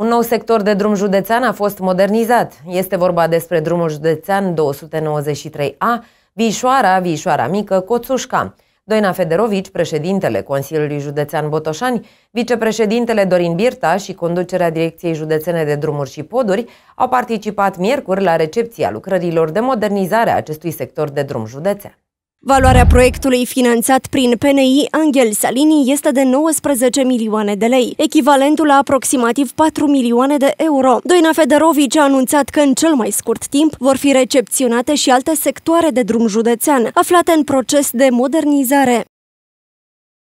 Un nou sector de drum județean a fost modernizat. Este vorba despre drumul județean 293A, Vișoara, Vișoara Mică, Coțușca. Doina Federovici, președintele Consiliului Județean Botoșani, vicepreședintele Dorin Birta și conducerea Direcției Județene de Drumuri și Poduri au participat miercuri la recepția lucrărilor de modernizare a acestui sector de drum județean. Valoarea proiectului finanțat prin PNI Angel Salini este de 19 milioane de lei, echivalentul la aproximativ 4 milioane de euro. Doina Federovici a anunțat că în cel mai scurt timp vor fi recepționate și alte sectoare de drum județean, aflate în proces de modernizare.